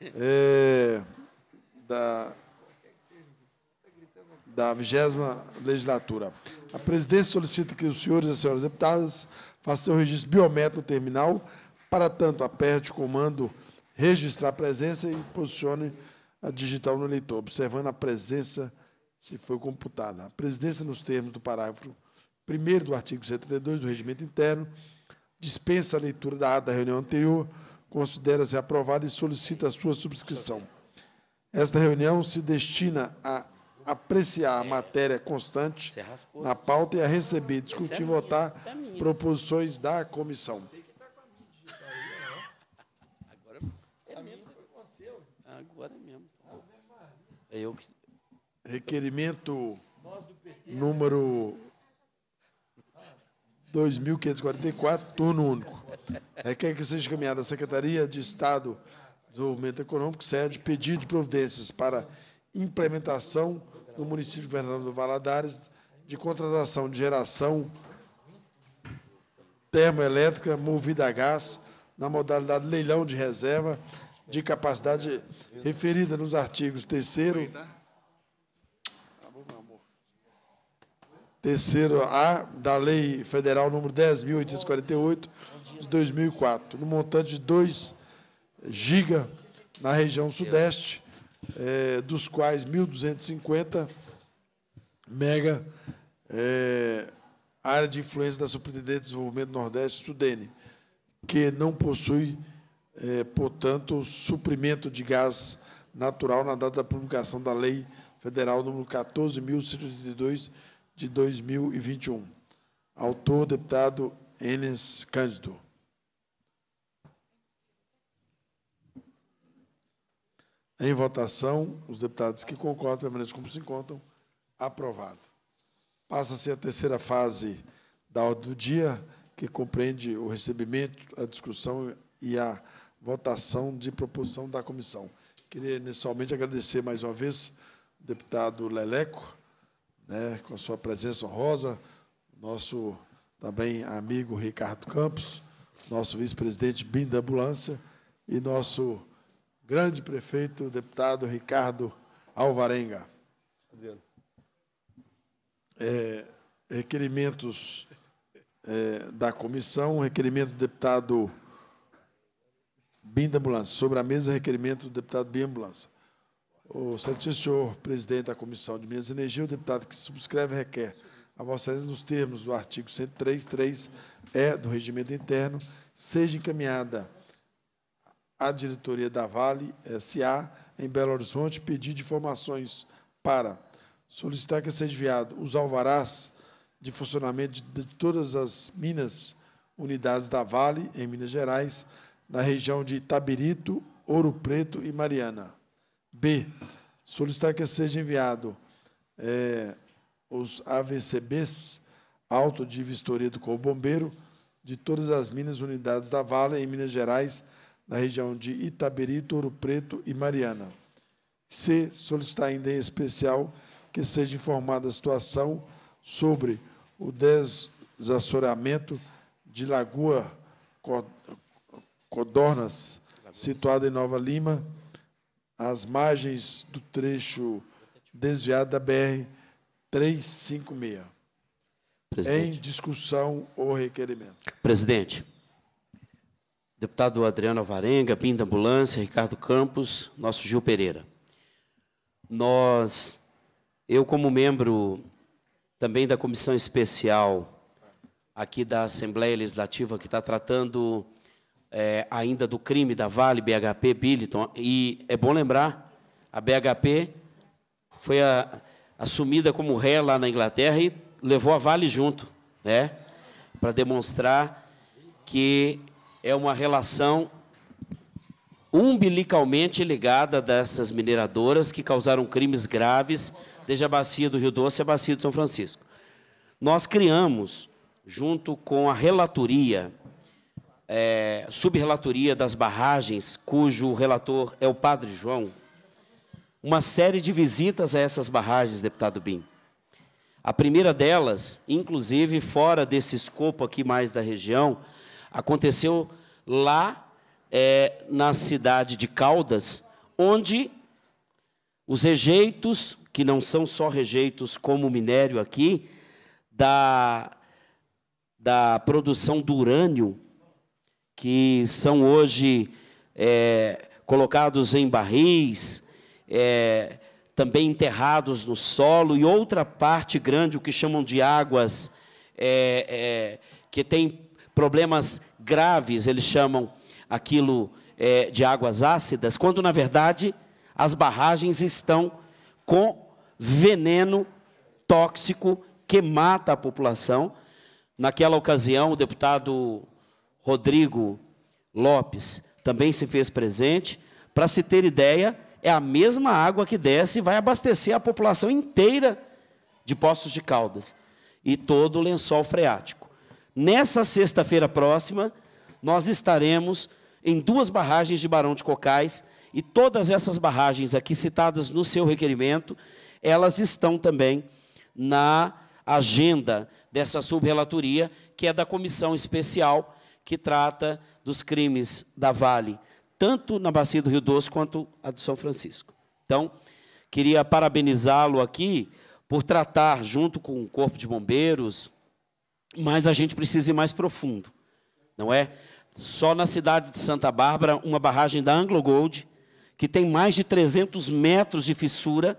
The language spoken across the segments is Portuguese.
é, da, da 20 legislatura. A presidência solicita que os senhores e as senhoras deputadas façam o registro biométrico terminal, para tanto, aperte o comando registrar a presença e posicione a digital no eleitor, observando a presença se foi computada. A presidência, nos termos do parágrafo 1 do artigo 72 do Regimento Interno, dispensa a leitura da ata da reunião anterior, considera-se aprovada e solicita a sua subscrição. Esta reunião se destina a apreciar a matéria constante na pauta e a receber, é discutir e votar é proposições da comissão. eu que. Tá Requerimento número 2544, turno único. É, quem que seja encaminhada à Secretaria de Estado de Desenvolvimento Econômico, sede, pedido de providências para implementação no município de Governador Valadares de contratação de geração termoelétrica movida a gás na modalidade leilão de reserva de capacidade referida nos artigos 3 terceiro A da Lei Federal número 10.848, de 2004, no montante de 2 giga na região sudeste, é, dos quais 1.250 mega é, área de influência da Superintendência de Desenvolvimento Nordeste, Sudene, que não possui, é, portanto, suprimento de gás natural na data da publicação da Lei Federal número 14.132, de 2021. Autor, deputado Enes Cândido. Em votação, os deputados que concordam, permanentes, como se encontram. Aprovado. Passa-se a terceira fase da ordem do dia, que compreende o recebimento, a discussão e a votação de proposição da comissão. Queria inicialmente agradecer mais uma vez o deputado Leleco, né, com a sua presença honrosa, nosso também amigo Ricardo Campos, nosso vice-presidente BIM da Ambulância e nosso grande prefeito, deputado Ricardo Alvarenga. É, requerimentos é, da comissão, requerimento do deputado Bim Ambulância. Sobre a mesa, requerimento do deputado Bim Ambulância. O senhor presidente da Comissão de Minas e Energia, o deputado que subscreve requer a Vossa Excelência, nos termos do artigo 103.3 e do Regimento Interno, seja encaminhada à diretoria da Vale SA em Belo Horizonte pedir informações para solicitar que seja enviado os alvarás de funcionamento de, de todas as minas unidades da Vale em Minas Gerais, na região de Tabirito, Ouro Preto e Mariana. B. Solicitar que seja enviado é, os AVCBs, auto de vistoria do Corpo Bombeiro, de todas as minas unidades da Vale em Minas Gerais, na região de Itaberito, Ouro Preto e Mariana. C. Solicitar ainda em especial que seja informada a situação sobre o desassoramento de Lagoa Codornas, situada em Nova Lima, às margens do trecho desviado da BR 356. Presidente. Em discussão ou requerimento. Presidente deputado Adriano Alvarenga, Binda Ambulância, Ricardo Campos, nosso Gil Pereira. Nós, eu como membro também da comissão especial aqui da Assembleia Legislativa, que está tratando é, ainda do crime da Vale, BHP, Billiton, e é bom lembrar, a BHP foi a, assumida como ré lá na Inglaterra e levou a Vale junto, né, para demonstrar que é uma relação umbilicalmente ligada dessas mineradoras que causaram crimes graves desde a bacia do Rio Doce à bacia de São Francisco. Nós criamos, junto com a relatoria, é, subrelatoria das barragens, cujo relator é o padre João, uma série de visitas a essas barragens, deputado Bim. A primeira delas, inclusive fora desse escopo aqui mais da região, aconteceu lá é, na cidade de Caldas, onde os rejeitos, que não são só rejeitos como minério aqui, da, da produção do urânio, que são hoje é, colocados em barris, é, também enterrados no solo, e outra parte grande, o que chamam de águas, é, é que tem problemas graves, eles chamam aquilo é, de águas ácidas, quando na verdade as barragens estão com veneno tóxico que mata a população. Naquela ocasião, o deputado Rodrigo Lopes também se fez presente. Para se ter ideia, é a mesma água que desce e vai abastecer a população inteira de Poços de Caldas e todo o lençol freático. Nessa sexta-feira próxima, nós estaremos em duas barragens de Barão de Cocais e todas essas barragens aqui citadas no seu requerimento, elas estão também na agenda dessa subrelatoria, que é da comissão especial que trata dos crimes da Vale, tanto na bacia do Rio Doce quanto a do São Francisco. Então, queria parabenizá-lo aqui por tratar junto com o Corpo de Bombeiros, mas a gente precisa ir mais profundo, não é? Só na cidade de Santa Bárbara, uma barragem da Anglo Gold, que tem mais de 300 metros de fissura,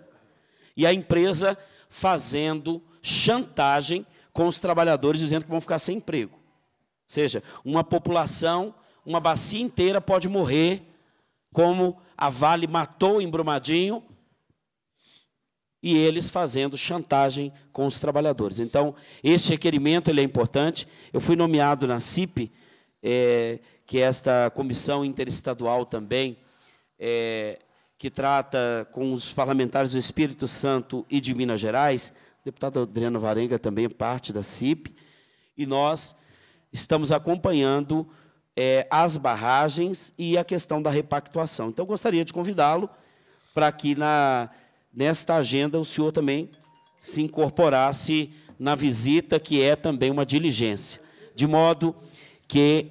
e a empresa fazendo chantagem com os trabalhadores, dizendo que vão ficar sem emprego. Ou seja, uma população, uma bacia inteira pode morrer, como a Vale matou em Brumadinho, e eles fazendo chantagem com os trabalhadores. Então, este requerimento ele é importante. Eu fui nomeado na CIP, é, que é esta comissão interestadual também, é, que trata com os parlamentares do Espírito Santo e de Minas Gerais, o deputado Adriano Varenga também é parte da CIP, e nós estamos acompanhando é, as barragens e a questão da repactuação. Então, eu gostaria de convidá-lo para que na nesta agenda o senhor também se incorporasse na visita, que é também uma diligência. De modo que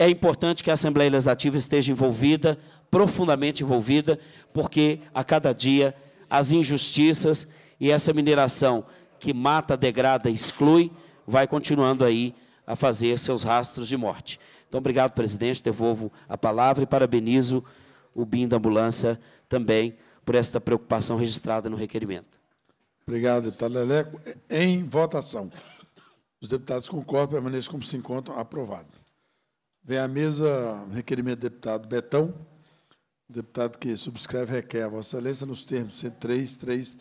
é importante que a Assembleia Legislativa esteja envolvida, profundamente envolvida, porque a cada dia as injustiças e essa mineração que mata, degrada, exclui, vai continuando aí a fazer seus rastros de morte. Então, obrigado, presidente. Devolvo a palavra e parabenizo o BIM da ambulância também por esta preocupação registrada no requerimento. Obrigado, deputado Leleco. Em votação. Os deputados concordam, permaneçam como se encontram. Aprovado. Vem à mesa requerimento do deputado Betão, deputado que subscreve requer a Vossa Excelência nos termos 133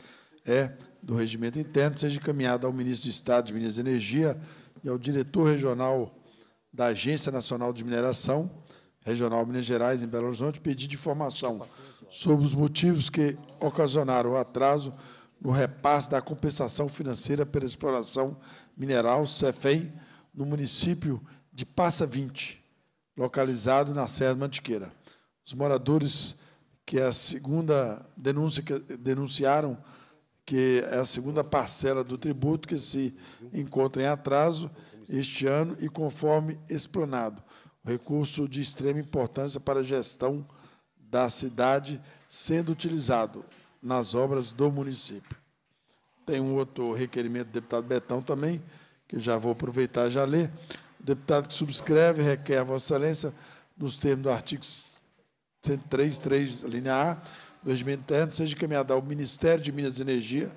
é do regimento interno, seja encaminhado ao ministro de Estado de Minas e Energia e ao diretor regional da Agência Nacional de Mineração, Regional Minas Gerais, em Belo Horizonte, pedido de informação sobre os motivos que ocasionaram o atraso no repasse da compensação financeira pela exploração mineral CEFEM no município de Passa 20, localizado na Serra Mantiqueira. Os moradores que é a segunda denúncia que denunciaram que é a segunda parcela do tributo que se encontra em atraso este ano e conforme explanado, recurso de extrema importância para a gestão da cidade sendo utilizado nas obras do município. Tem um outro requerimento do deputado Betão também, que já vou aproveitar e já ler. O deputado que subscreve requer a Vossa Excelência, nos termos do artigo 103, 3, linha A, do regimento interno, seja encaminhada ao Ministério de Minas e Energia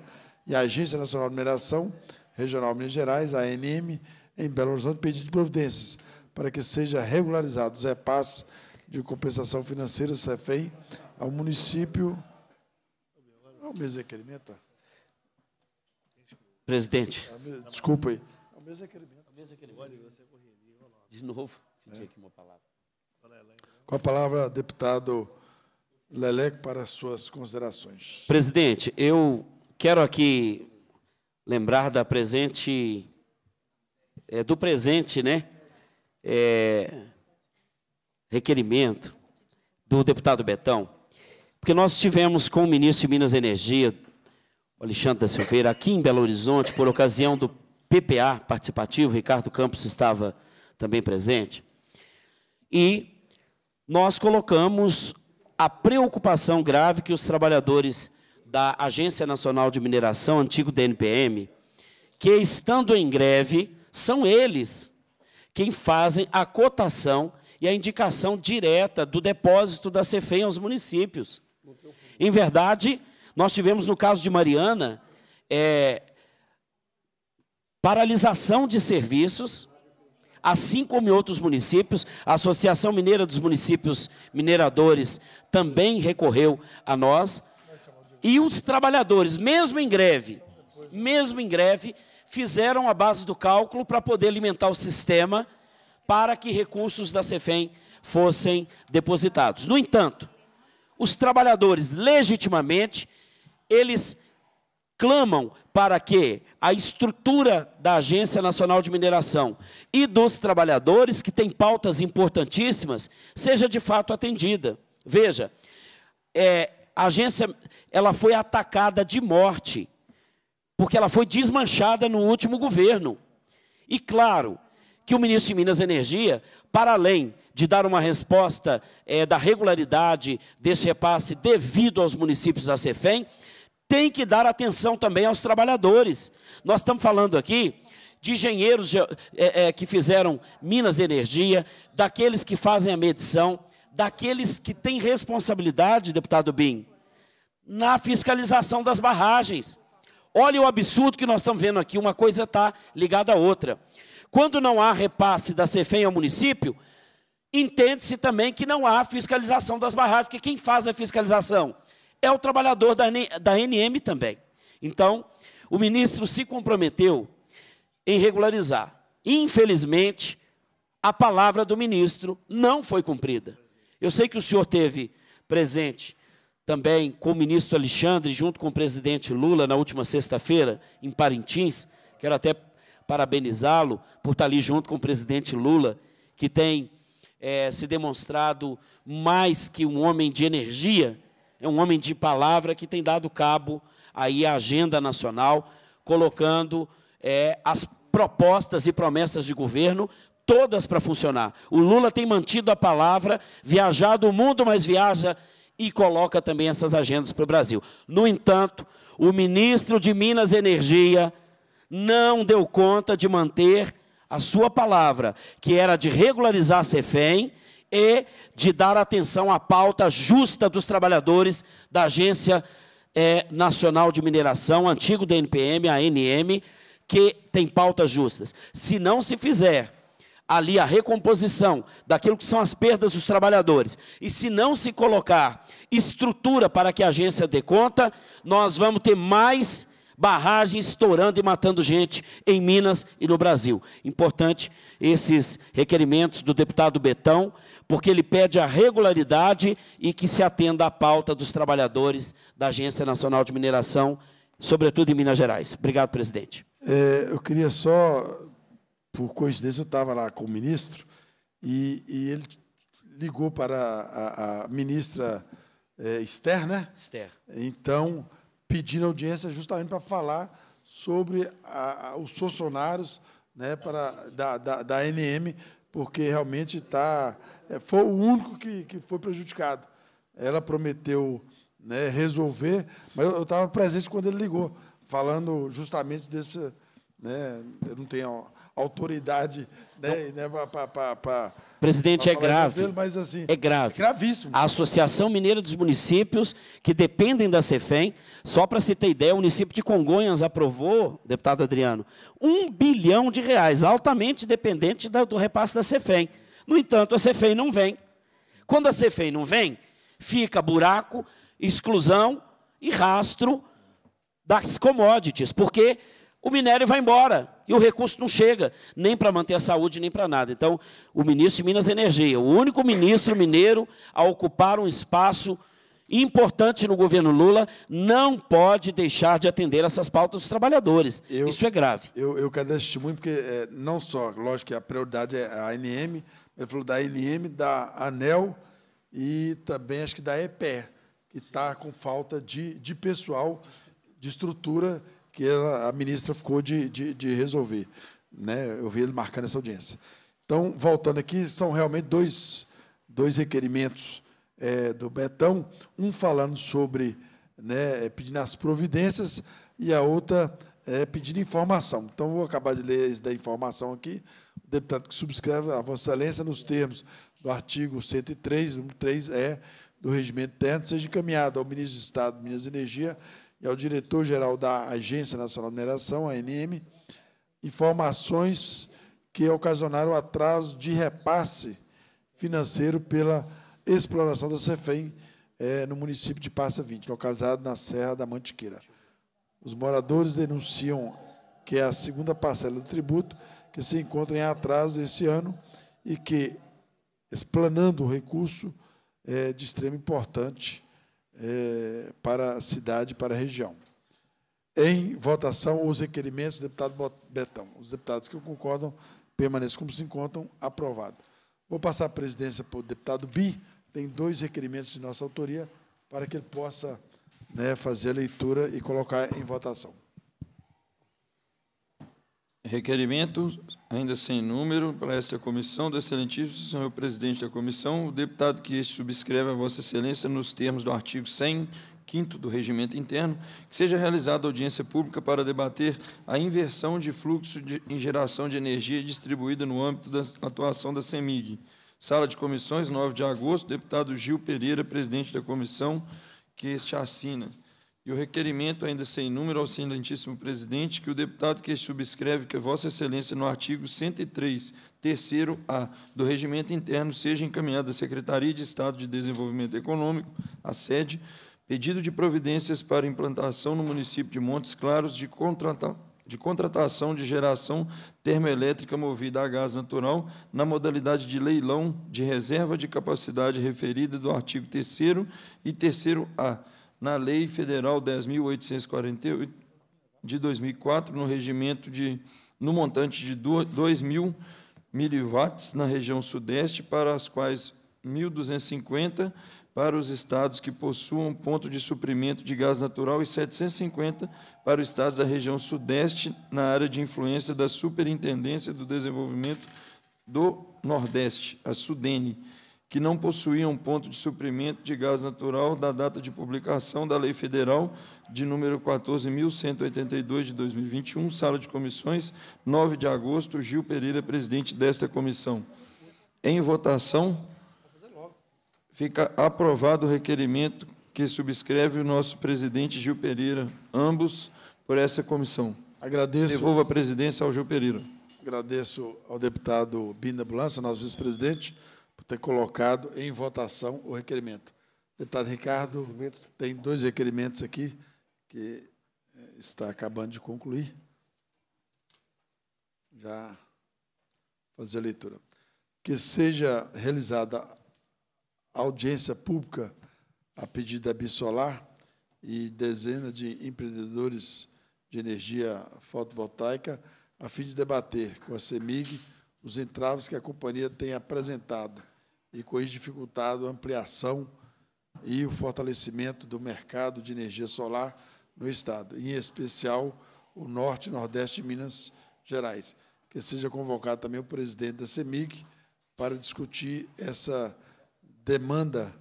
e à Agência Nacional de Mineração Regional Minas Gerais, ANM, em Belo Horizonte, pedido de providências para que seja regularizados os repasses de compensação financeira, CEFEM, ao município. Ao mesmo requerimento. É tá? Presidente. Desculpa aí. Ao mesmo requerimento. É é de novo, aqui uma palavra. Né? Com a palavra, deputado Leleco, para suas considerações. Presidente, eu quero aqui lembrar da presente, é, do presente, né? É, requerimento do deputado Betão, porque nós tivemos com o ministro de Minas e Energia, Alexandre da Silveira, aqui em Belo Horizonte, por ocasião do PPA participativo, Ricardo Campos estava também presente, e nós colocamos a preocupação grave que os trabalhadores da Agência Nacional de Mineração, antigo DNPM, que estando em greve, são eles quem fazem a cotação e a indicação direta do depósito da CEFEM aos municípios. Em verdade, nós tivemos, no caso de Mariana, é, paralisação de serviços, assim como em outros municípios. A Associação Mineira dos Municípios Mineradores também recorreu a nós. E os trabalhadores, mesmo em greve, mesmo em greve, fizeram a base do cálculo para poder alimentar o sistema para que recursos da CEFEM fossem depositados. No entanto, os trabalhadores legitimamente, eles clamam para que a estrutura da Agência Nacional de Mineração e dos trabalhadores, que tem pautas importantíssimas, seja de fato atendida. Veja, é, a agência ela foi atacada de morte, porque ela foi desmanchada no último governo. E, claro, que o ministro de Minas Energia, para além de dar uma resposta é, da regularidade desse repasse devido aos municípios da CEFEM, tem que dar atenção também aos trabalhadores. Nós estamos falando aqui de engenheiros é, é, que fizeram Minas Energia, daqueles que fazem a medição, daqueles que têm responsabilidade, deputado Bim, na fiscalização das barragens. Olha o absurdo que nós estamos vendo aqui, uma coisa está ligada à outra. Quando não há repasse da CEFEM ao município, entende-se também que não há fiscalização das barragens, porque quem faz a fiscalização é o trabalhador da, da NM também. Então, o ministro se comprometeu em regularizar. Infelizmente, a palavra do ministro não foi cumprida. Eu sei que o senhor teve presente também com o ministro Alexandre, junto com o presidente Lula, na última sexta-feira, em Parintins. Quero até parabenizá-lo por estar ali junto com o presidente Lula, que tem é, se demonstrado mais que um homem de energia, é um homem de palavra que tem dado cabo aí à agenda nacional, colocando é, as propostas e promessas de governo todas para funcionar. O Lula tem mantido a palavra, viajado o mundo, mas viaja e coloca também essas agendas para o Brasil. No entanto, o ministro de Minas e Energia não deu conta de manter a sua palavra, que era de regularizar a CEFEM e de dar atenção à pauta justa dos trabalhadores da Agência é, Nacional de Mineração, antigo DNPM, a ANM, que tem pautas justas. Se não se fizer ali a recomposição daquilo que são as perdas dos trabalhadores, e se não se colocar estrutura para que a agência dê conta, nós vamos ter mais barragem estourando e matando gente em Minas e no Brasil. Importante esses requerimentos do deputado Betão, porque ele pede a regularidade e que se atenda à pauta dos trabalhadores da Agência Nacional de Mineração, sobretudo em Minas Gerais. Obrigado, presidente. É, eu queria só, por coincidência, eu estava lá com o ministro e, e ele ligou para a, a, a ministra é, Esther, né? Esther. Então, pedindo audiência justamente para falar sobre a, a, os funcionários né, para, da, da, da NM, porque realmente tá, é, foi o único que, que foi prejudicado. Ela prometeu né, resolver, mas eu estava presente quando ele ligou, falando justamente desse, né? Eu não tenho autoridade né, né para. Presidente, pra é grave. mas, assim, é grave. É gravíssimo. A Associação Mineira dos Municípios, que dependem da CEFEM, só para se ter ideia, o município de Congonhas aprovou, deputado Adriano, um bilhão de reais, altamente dependente do repasse da CEFEM. No entanto, a CEFEM não vem. Quando a CEFEM não vem, fica buraco, exclusão e rastro das commodities, porque o minério vai embora e o recurso não chega, nem para manter a saúde, nem para nada. Então, o ministro de Minas e Energia, o único ministro mineiro a ocupar um espaço importante no governo Lula, não pode deixar de atender essas pautas dos trabalhadores. Eu, Isso é grave. Eu, eu quero dar testemunho, porque é, não só, lógico que a prioridade é a ANM, ele falou da ANM, da ANEL e também acho que da EPE, que está com falta de, de pessoal, de estrutura porque a ministra ficou de, de, de resolver. Né? Eu vi ele marcando essa audiência. Então, voltando aqui, são realmente dois, dois requerimentos é, do Betão, um falando sobre né, é, pedindo as providências e a outra é, pedindo informação. Então, vou acabar de ler esse da informação aqui. O deputado que subscreve a Vossa Excelência nos termos do artigo 103, número 3, é do regimento interno, seja encaminhado ao ministro do Estado, Minas e Energia, e é ao diretor-geral da Agência Nacional de Mineração, ANM, informações que ocasionaram atraso de repasse financeiro pela exploração da Cefem é, no município de Passa 20, localizado na Serra da Mantiqueira. Os moradores denunciam que é a segunda parcela do tributo que se encontra em atraso esse ano e que, explanando o recurso, é de extrema importância é, para a cidade, para a região. Em votação, os requerimentos do deputado Betão. Os deputados que concordam permaneçam como se encontram, aprovado. Vou passar a presidência para o deputado Bi, tem dois requerimentos de nossa autoria, para que ele possa né, fazer a leitura e colocar em votação. Requerimento, ainda sem número, para esta comissão do excelentíssimo senhor presidente da comissão, o deputado que este subscreve a vossa excelência nos termos do artigo 100, quinto do regimento interno, que seja realizada audiência pública para debater a inversão de fluxo de, em geração de energia distribuída no âmbito da atuação da CEMIG. Sala de comissões, 9 de agosto, deputado Gil Pereira, presidente da comissão, que este assina e o requerimento, ainda sem número, ao excelentíssimo presidente, que o deputado que subscreve que é Vossa Excelência, no artigo 103, terceiro A, do Regimento Interno, seja encaminhado à Secretaria de Estado de Desenvolvimento Econômico, a sede, pedido de providências para implantação no município de Montes Claros de, de contratação de geração termoelétrica movida a gás natural na modalidade de leilão de reserva de capacidade referida do artigo 3 e 3 A na Lei Federal 10.848 de 2004, no regimento de no montante de 2.000 mil miliwatts na região sudeste, para as quais 1.250 para os estados que possuam ponto de suprimento de gás natural e 750 para os estados da região sudeste na área de influência da Superintendência do Desenvolvimento do Nordeste, a SUDENE que não possuíam ponto de suprimento de gás natural da data de publicação da Lei Federal de número 14.182 de 2021, Sala de Comissões, 9 de agosto, Gil Pereira, presidente desta comissão. Em votação, fica aprovado o requerimento que subscreve o nosso presidente Gil Pereira, ambos por essa comissão. Agradeço. Devolvo a presidência ao Gil Pereira. Agradeço ao deputado Binda Bulança, nosso vice-presidente ter colocado em votação o requerimento. Deputado Ricardo, tem dois requerimentos aqui que é, está acabando de concluir. Já fazer a leitura. Que seja realizada audiência pública a pedido da Bissolar e dezenas de empreendedores de energia fotovoltaica a fim de debater com a CEMIG os entraves que a companhia tem apresentado e com isso dificultado a ampliação e o fortalecimento do mercado de energia solar no Estado, em especial o Norte e Nordeste de Minas Gerais. Que seja convocado também o presidente da CEMIG para discutir essa demanda,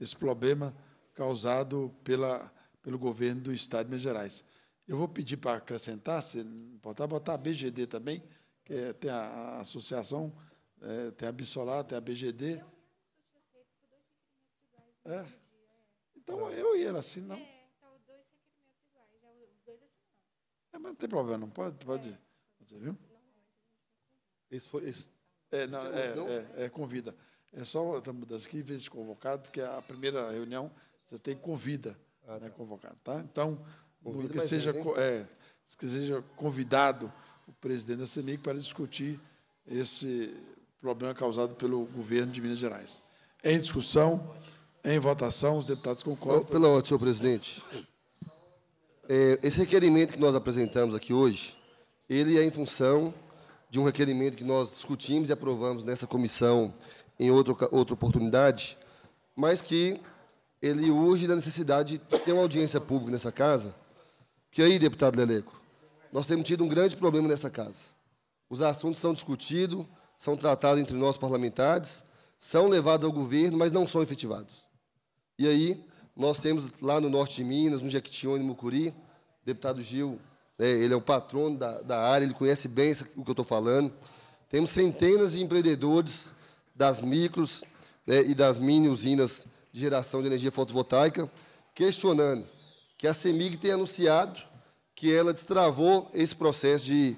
esse problema causado pela, pelo governo do Estado de Minas Gerais. Eu vou pedir para acrescentar, se importar botar a BGD também, que é, tem a, a associação é, tem a Bissolar, tem a BGD. É. Então é. eu e ele assim, não. É, então dois requerimentos iguais. Os dois é assim é, mas não tem problema, não pode, pode. Você viu? Esse foi, esse, é, não, é, é, convida. É só essa mudança aqui, em vez de convocado, porque a primeira reunião você tem convida, ah, né, tá. convocado, tá? Então, convida, que seja, né? é, que seja convidado o presidente da CENIC para discutir esse problema causado pelo governo de Minas Gerais. Em discussão, em votação, os deputados concordam. Pela ordem, senhor presidente. É, esse requerimento que nós apresentamos aqui hoje, ele é em função de um requerimento que nós discutimos e aprovamos nessa comissão em outro, outra oportunidade, mas que ele urge da necessidade de ter uma audiência pública nessa casa, que aí, deputado Leleco, nós temos tido um grande problema nessa casa. Os assuntos são discutidos, são tratados entre nós parlamentares, são levados ao governo, mas não são efetivados. E aí, nós temos lá no norte de Minas, no Jequitinhonha, no Mucuri, o deputado Gil, né, ele é o patrono da, da área, ele conhece bem o que eu estou falando. Temos centenas de empreendedores das micros né, e das mini usinas de geração de energia fotovoltaica questionando que a CEMIG tem anunciado que ela destravou esse processo de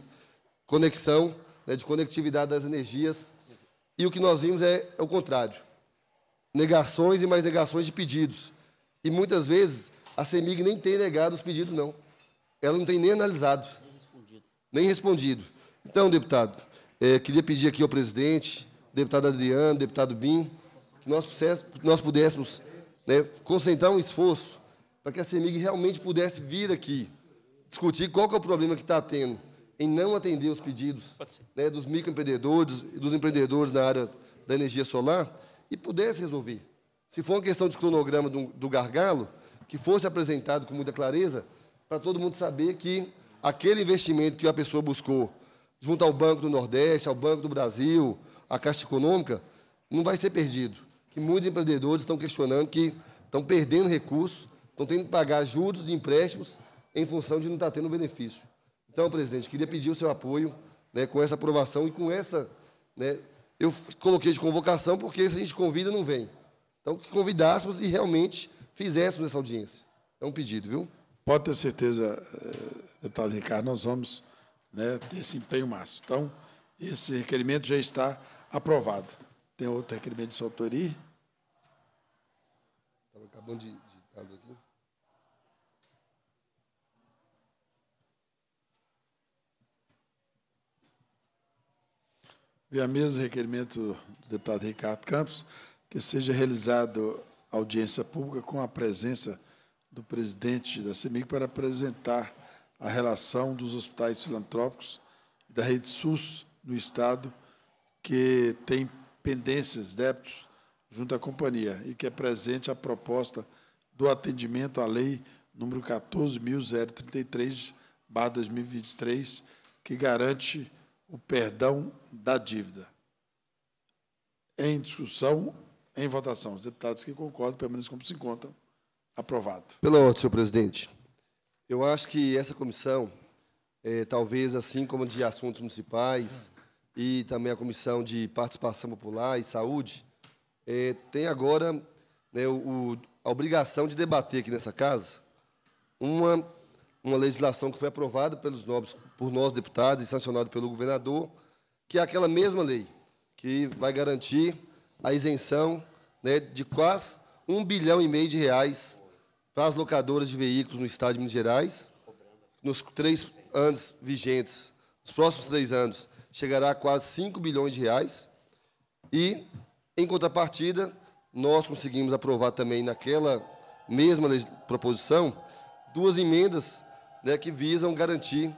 conexão né, de conectividade das energias. E o que nós vimos é, é o contrário. Negações e mais negações de pedidos. E muitas vezes a CEMIG nem tem negado os pedidos, não. Ela não tem nem analisado. Nem respondido. Nem respondido. Então, deputado, é, queria pedir aqui ao presidente, deputado Adriano, deputado Bim, que nós, nós pudéssemos né, concentrar um esforço para que a CEMIG realmente pudesse vir aqui discutir qual é o problema que está tendo em não atender os pedidos né, dos microempreendedores e dos empreendedores na área da energia solar e pudesse resolver. Se for uma questão de cronograma do, do gargalo, que fosse apresentado com muita clareza, para todo mundo saber que aquele investimento que a pessoa buscou junto ao Banco do Nordeste, ao Banco do Brasil, à Caixa Econômica, não vai ser perdido. Que muitos empreendedores estão questionando que estão perdendo recursos, estão tendo que pagar juros de empréstimos em função de não estar tendo benefício. Então, presidente, queria pedir o seu apoio né, com essa aprovação e com essa. Né, eu coloquei de convocação porque se a gente convida, não vem. Então, que convidássemos e realmente fizéssemos essa audiência. É um pedido, viu? Pode ter certeza, eh, deputado Ricardo, nós vamos né, ter esse empenho máximo. Então, esse requerimento já está aprovado. Tem outro requerimento de sua autoria? Estava acabando de, de aqui. mesa o requerimento do deputado Ricardo Campos que seja realizada audiência pública com a presença do presidente da CEMIG para apresentar a relação dos hospitais filantrópicos e da rede SUS no Estado que tem pendências, débitos, junto à companhia e que é presente a proposta do atendimento à lei número 14.033, 2023, que garante o perdão da dívida. Em discussão, em votação. Os deputados que concordam menos como se encontram. Aprovado. Pela ordem, senhor presidente. Eu acho que essa comissão, é, talvez assim como a de assuntos municipais e também a comissão de participação popular e saúde, é, tem agora né, o, a obrigação de debater aqui nessa casa uma, uma legislação que foi aprovada pelos nobres por nós deputados e sancionado pelo governador, que é aquela mesma lei que vai garantir a isenção né, de quase um bilhão e meio de reais para as locadoras de veículos no Estado de Minas Gerais. Nos três anos vigentes, nos próximos três anos, chegará a quase 5 bilhões de reais. E, em contrapartida, nós conseguimos aprovar também naquela mesma proposição duas emendas né, que visam garantir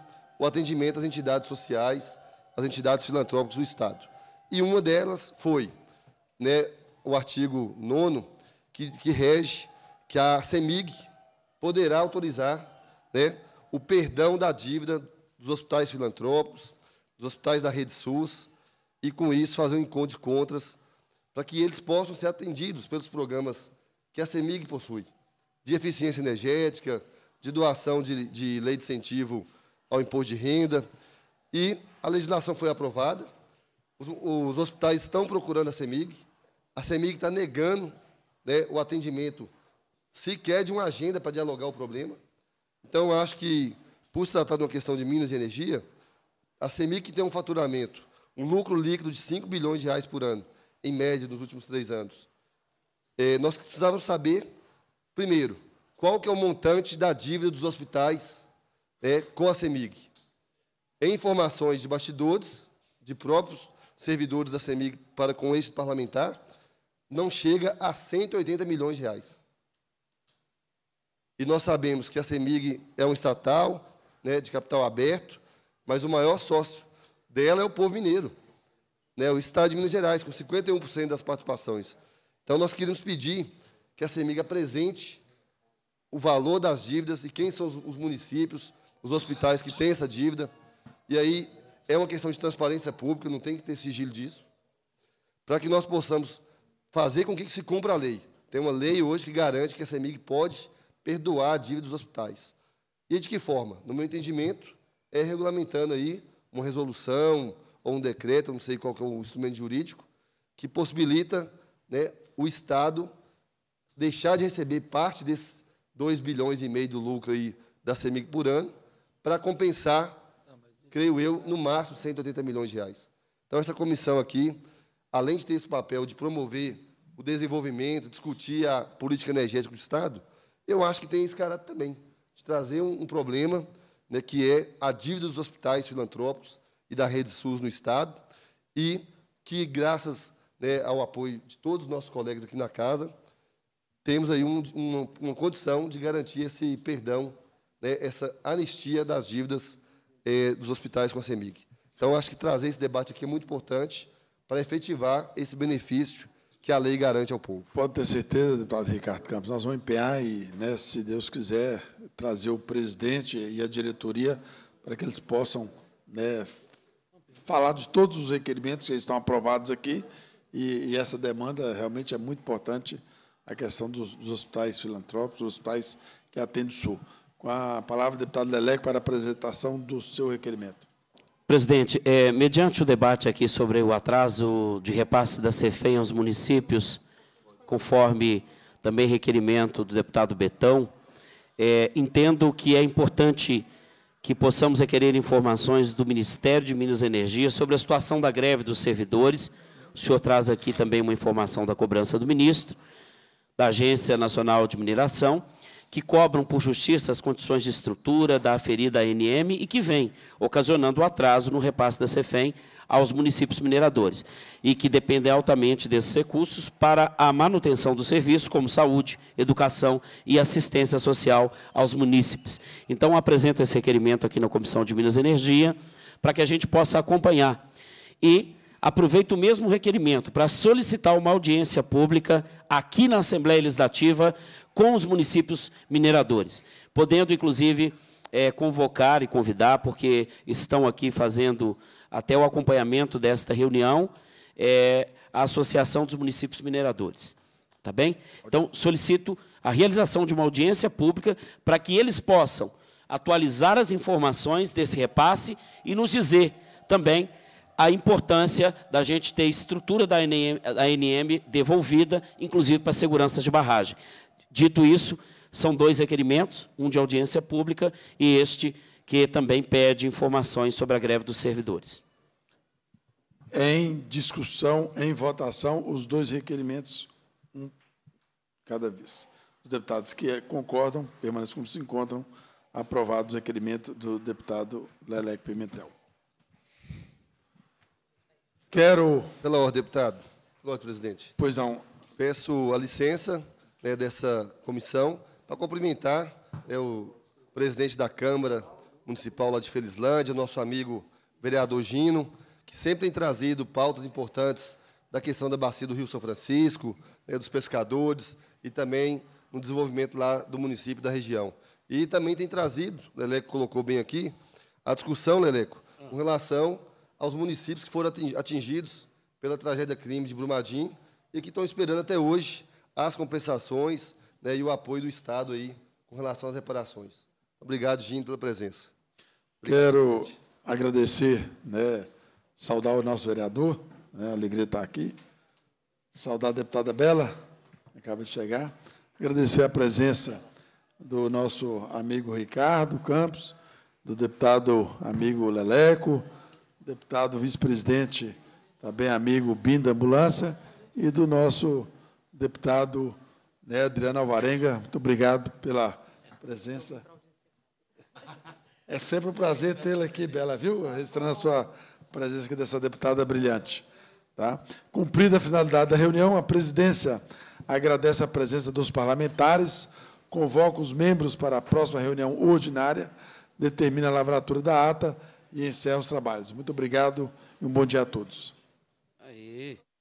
o atendimento às entidades sociais, às entidades filantrópicas do Estado. E uma delas foi né, o artigo 9 que, que rege que a CEMIG poderá autorizar né, o perdão da dívida dos hospitais filantrópicos, dos hospitais da rede SUS, e com isso fazer um encontro de contras para que eles possam ser atendidos pelos programas que a CEMIG possui, de eficiência energética, de doação de, de lei de incentivo ao imposto de renda. E a legislação foi aprovada. Os, os hospitais estão procurando a CEMIG. A CEMIG está negando né, o atendimento sequer de uma agenda para dialogar o problema. Então, acho que, por se tratar de uma questão de minas e energia, a CEMIG tem um faturamento, um lucro líquido de 5 bilhões de reais por ano, em média, nos últimos três anos. É, nós precisávamos saber, primeiro, qual que é o montante da dívida dos hospitais é, com a CEMIG. Em informações de bastidores, de próprios servidores da CEMIG para com este parlamentar, não chega a 180 milhões de reais. E nós sabemos que a CEMIG é um estatal, né, de capital aberto, mas o maior sócio dela é o povo mineiro, né, o Estado de Minas Gerais, com 51% das participações. Então, nós queremos pedir que a CEMIG apresente o valor das dívidas e quem são os municípios, os hospitais que têm essa dívida. E aí é uma questão de transparência pública, não tem que ter sigilo disso, para que nós possamos fazer com que se cumpra a lei. Tem uma lei hoje que garante que a CEMIG pode perdoar a dívida dos hospitais. E de que forma? No meu entendimento, é regulamentando aí uma resolução ou um decreto, não sei qual que é o instrumento jurídico, que possibilita né, o Estado deixar de receber parte desses 2 bilhões e meio do lucro aí da CEMIG por ano para compensar, creio eu, no máximo 180 milhões de reais. Então, essa comissão aqui, além de ter esse papel de promover o desenvolvimento, discutir a política energética do Estado, eu acho que tem esse caráter também, de trazer um, um problema né, que é a dívida dos hospitais filantrópicos e da rede SUS no Estado, e que, graças né, ao apoio de todos os nossos colegas aqui na casa, temos aí um, uma condição de garantir esse perdão né, essa anistia das dívidas eh, dos hospitais com a CEMIG. Então, acho que trazer esse debate aqui é muito importante para efetivar esse benefício que a lei garante ao povo. Pode ter certeza, deputado Ricardo Campos, nós vamos empenhar e, né, se Deus quiser, trazer o presidente e a diretoria para que eles possam né, falar de todos os requerimentos que estão aprovados aqui e, e, essa demanda realmente é muito importante, a questão dos, dos hospitais filantrópicos, os hospitais que atendem o Sul. Com a palavra, deputado Leleco, para a apresentação do seu requerimento. Presidente, é, mediante o debate aqui sobre o atraso de repasse da CEFEM aos municípios, conforme também requerimento do deputado Betão, é, entendo que é importante que possamos requerer informações do Ministério de Minas e Energia sobre a situação da greve dos servidores. O senhor traz aqui também uma informação da cobrança do ministro, da Agência Nacional de Mineração que cobram por justiça as condições de estrutura da ferida ANM e que vem ocasionando atraso no repasse da CEFEM aos municípios mineradores e que dependem altamente desses recursos para a manutenção dos serviços como saúde, educação e assistência social aos munícipes. Então, apresento esse requerimento aqui na Comissão de Minas e Energia para que a gente possa acompanhar e aproveito o mesmo requerimento para solicitar uma audiência pública aqui na Assembleia Legislativa com os municípios mineradores, podendo inclusive é, convocar e convidar, porque estão aqui fazendo até o acompanhamento desta reunião, é, a Associação dos Municípios Mineradores. Tá bem? Então, solicito a realização de uma audiência pública para que eles possam atualizar as informações desse repasse e nos dizer também a importância da gente ter estrutura da ANM, devolvida, inclusive para seguranças de barragem. Dito isso, são dois requerimentos, um de audiência pública e este que também pede informações sobre a greve dos servidores. Em discussão, em votação, os dois requerimentos, um cada vez. Os deputados que é, concordam, permaneçam como se encontram, aprovado o requerimento do deputado Lelec Pimentel. Quero... Pela ordem, deputado. Pela ordem, presidente. Pois não. Peço a licença né, dessa comissão, para cumprimentar né, o presidente da Câmara Municipal lá de Felizlândia, nosso amigo vereador Gino, que sempre tem trazido pautas importantes da questão da bacia do Rio São Francisco, né, dos pescadores e também no desenvolvimento lá do município da região. E também tem trazido, o Leleco colocou bem aqui, a discussão, Leleco, com relação aos municípios que foram atingidos pela tragédia crime de Brumadinho e que estão esperando até hoje as compensações né, e o apoio do Estado aí com relação às reparações. Obrigado, Gino, pela presença. Obrigado, Quero agradecer, né, saudar o nosso vereador, né, alegria estar aqui, saudar a deputada Bela, que acaba de chegar, agradecer a presença do nosso amigo Ricardo Campos, do deputado amigo Leleco, deputado vice-presidente, também amigo Bim da Ambulância, e do nosso deputado né, Adriano Alvarenga, muito obrigado pela presença. É sempre um prazer tê-la aqui, Bela, viu? Registrando a sua presença aqui dessa deputada brilhante. Tá? Cumprida a finalidade da reunião, a presidência agradece a presença dos parlamentares, convoca os membros para a próxima reunião ordinária, determina a lavratura da ata e encerra os trabalhos. Muito obrigado e um bom dia a todos. Aí.